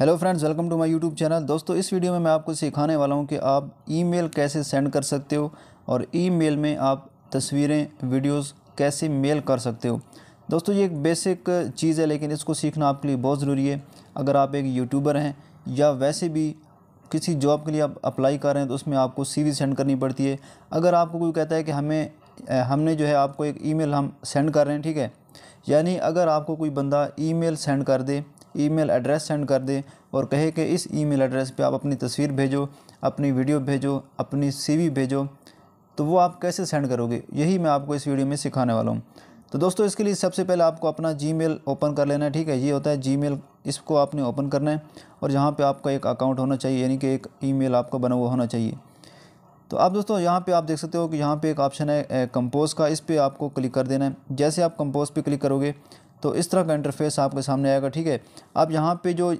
hello friends welcome to my YouTube channel दोस्तों इस video में मैं आपको सिखाने वाला हूं कि आप ईमेल कैसे सेंड कर सकते हो और ईमेल में आप तस्वीरें वीडियोस कैसे मेल कर सकते हो दोस्तों ये एक बेसिक चीज़ है लेकिन इसको सीखना आपके लिए बहुत ज़रूरी है अगर आप एक यूट्यूबर हैं या वैसे भी किसी जॉब के लिए आप अप्लाई कर रहे हैं तो उसमें आपको सी सेंड करनी पड़ती है अगर आपको कोई कहता है कि हमें हमने जो है आपको एक ई हम सेंड कर रहे हैं ठीक है यानी अगर आपको कोई बंदा ई सेंड कर दे ईमेल एड्रेस सेंड कर दें और कहे कि इस ईमेल एड्रेस पे आप अपनी तस्वीर भेजो अपनी वीडियो भेजो अपनी सीवी भेजो तो वो आप कैसे सेंड करोगे यही मैं आपको इस वीडियो में सिखाने वाला हूँ तो दोस्तों इसके लिए सबसे पहले आपको अपना जी ओपन कर लेना है ठीक है ये होता है जी इसको आपने ओपन करना है और जहाँ पर आपका एक अकाउंट होना चाहिए यानी कि एक ई आपका बना हुआ होना चाहिए तो आप दोस्तों यहाँ पे आप देख सकते हो कि यहाँ पे एक ऑप्शन है कंपोज का इस पर आपको क्लिक कर देना है जैसे आप कंपोज पे क्लिक करोगे तो इस तरह का इंटरफेस आपके सामने आएगा ठीक है अब यहाँ पे जो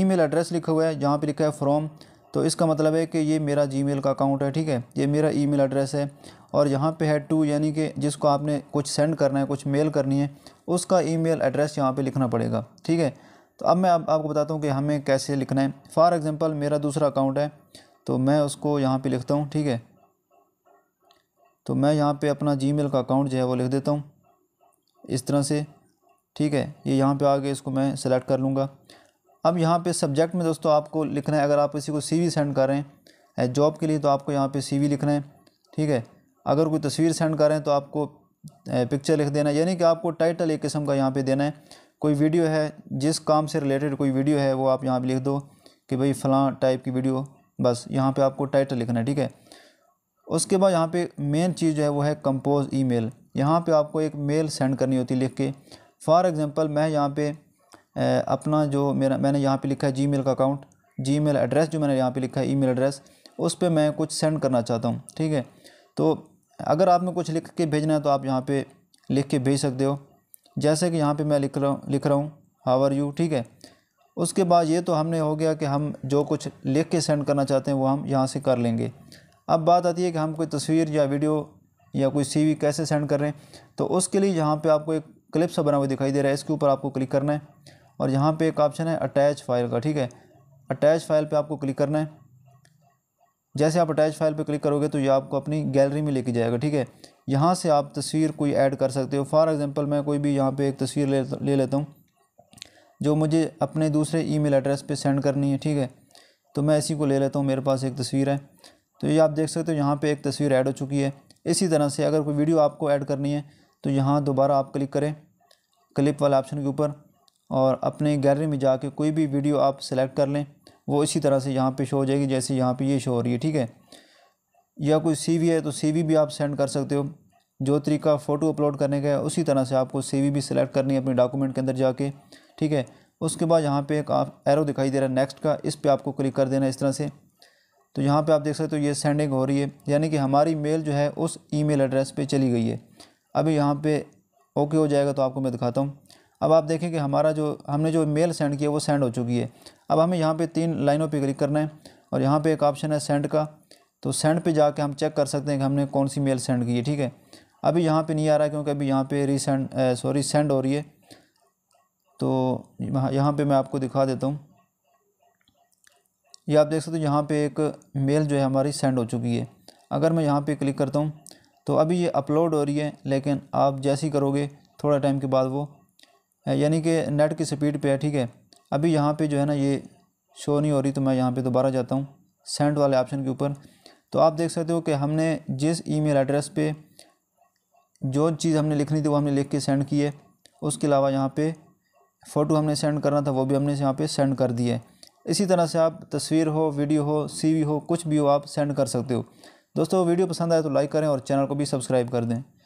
ईमेल एड्रेस लिखा हुआ है जहाँ पे लिखा है फ्रॉम तो इसका मतलब है कि ये मेरा जीमेल का अकाउंट है ठीक है ये मेरा ईमेल एड्रेस है और यहाँ पे है टू यानी कि जिसको आपने कुछ सेंड करना है कुछ मेल करनी है उसका ई एड्रेस यहाँ पर लिखना पड़ेगा ठीक है तो अब मैं आप, आपको बताता हूँ कि हमें कैसे लिखना है फॉर एग्ज़ाम्पल मेरा दूसरा अकाउंट है तो मैं उसको यहाँ पर लिखता हूँ ठीक है तो मैं यहाँ पर अपना जी का अकाउंट जो है वो लिख देता हूँ इस तरह से ठीक है ये यहाँ पे आके इसको मैं सेलेक्ट कर लूँगा अब यहाँ पे सब्जेक्ट में दोस्तों आपको लिखना है अगर आप किसी को सीवी सेंड कर रहे हैं जॉब के लिए तो आपको यहाँ पे सीवी लिखना है ठीक है अगर कोई तस्वीर सेंड कर रहे हैं तो आपको पिक्चर लिख देना है यानी कि आपको टाइटल एक किस्म का यहाँ पर देना है कोई वीडियो है जिस काम से रिलेटेड कोई वीडियो है वो आप यहाँ पर लिख दो कि भाई फ़लाँ टाइप की वीडियो बस यहाँ पर आपको टाइटल लिखना है ठीक है उसके बाद यहाँ पर मेन चीज़ जो है वो है कंपोज ई यहाँ पे आपको एक मेल सेंड करनी होती है लिख के फॉर एग्ज़ाम्पल मैं यहाँ पे अपना जो मेरा मैंने यहाँ पे लिखा है जी का अकाउंट जी एड्रेस जो मैंने यहाँ पे लिखा है ई एड्रेस उस पर मैं कुछ सेंड करना चाहता हूँ ठीक है तो अगर आपने कुछ लिख के भेजना है तो आप यहाँ पर लिख के भेज सकते हो जैसे कि यहाँ पर मैं लिख रहा हूँ लिख रहा हूँ हावर यू ठीक है उसके बाद ये तो हमने हो गया कि हम जो कुछ लिख के सेंड करना चाहते हैं वो हम यहाँ से कर लेंगे अब बात आती है कि हम कोई तस्वीर या वीडियो या कोई वी कैसे सेंड कर रहे हैं तो उसके लिए यहाँ पर आपको एक क्लिप सा बना हुआ दिखाई दे रहा है इसके ऊपर आपको क्लिक करना है और यहाँ पर एक ऑप्शन है अटैच फाइल का ठीक है अटैच फाइल पर आपको क्लिक करना है जैसे आप अटैच फाइल पे क्लिक करोगे तो ये आपको अपनी गैलरी में लेके जाएगा ठीक है यहाँ से आप तस्वीर कोई ऐड कर सकते हो फॉर एग्जांपल मैं कोई भी यहाँ पे एक तस्वीर ले ले लेता हूँ जो मुझे अपने दूसरे ईमेल एड्रेस पे सेंड करनी है ठीक है तो मैं इसी को ले लेता हूँ मेरे पास एक तस्वीर है तो ये आप देख सकते हो यहाँ पर एक तस्वीर ऐड हो चुकी है इसी तरह से अगर कोई वीडियो आपको ऐड करनी है तो यहाँ दोबारा आप क्लिक करें क्लिप वाले ऑप्शन के ऊपर और अपने गैलरी में जाके कोई भी वीडियो आप सेलेक्ट कर लें वो इसी तरह से यहाँ पे शो हो जाएगी जैसे यहाँ पे ये शो हो रही है ठीक है या कोई सीवी है तो सीवी भी आप सेंड कर सकते हो जो तरीका फ़ोटो अपलोड करने का है उसी तरह से आपको सी भी सिलेक्ट करनी है अपने डॉक्यूमेंट के अंदर जाके ठीक है उसके बाद यहाँ पर एक एरो दिखाई दे रहा है नेक्स्ट का इस पर आपको क्लिक कर देना इस तरह से तो यहाँ पे आप देख सकते हो ये सेंडिंग हो रही है यानी कि हमारी मेल जो है उस ईमेल एड्रेस पे चली गई है अभी यहाँ पे ओके हो जाएगा तो आपको मैं दिखाता हूँ अब आप देखें कि हमारा जो हमने जो मेल सेंड किया वो सेंड हो चुकी है अब हमें यहाँ पे तीन लाइनों पे क्लिक करना है और यहाँ पे एक ऑप्शन है सेंड का तो सेंड पर जाके हम चेक कर सकते हैं कि हमने कौन सी मेल सेंड की है ठीक है अभी यहाँ पर नहीं आ रहा क्योंकि अभी यहाँ पर रीसेंड सॉरी सेंड हो रही है तो यहाँ पे मैं आपको दिखा देता हूँ ये आप देख सकते हो यहाँ पे एक मेल जो है हमारी सेंड हो चुकी है अगर मैं यहाँ पे क्लिक करता हूँ तो अभी ये अपलोड हो रही है लेकिन आप जैसे ही करोगे थोड़ा टाइम के बाद वो यानी कि नेट की स्पीड पे है ठीक है अभी यहाँ पे जो है ना ये शो नहीं हो रही तो मैं यहाँ पे दोबारा जाता हूँ सेंड वाले ऑप्शन के ऊपर तो आप देख सकते हो कि हमने जिस ई एड्रेस पर जो चीज़ हमने लिखनी थी वो हमने लिख के सेंड की है उसके अलावा यहाँ पे फ़ोटो हमने सेंड करना था वो भी हमने यहाँ पे सेंड कर दिया है इसी तरह से आप तस्वीर हो वीडियो हो सीवी हो कुछ भी हो आप सेंड कर सकते हो दोस्तों वीडियो पसंद आए तो लाइक करें और चैनल को भी सब्सक्राइब कर दें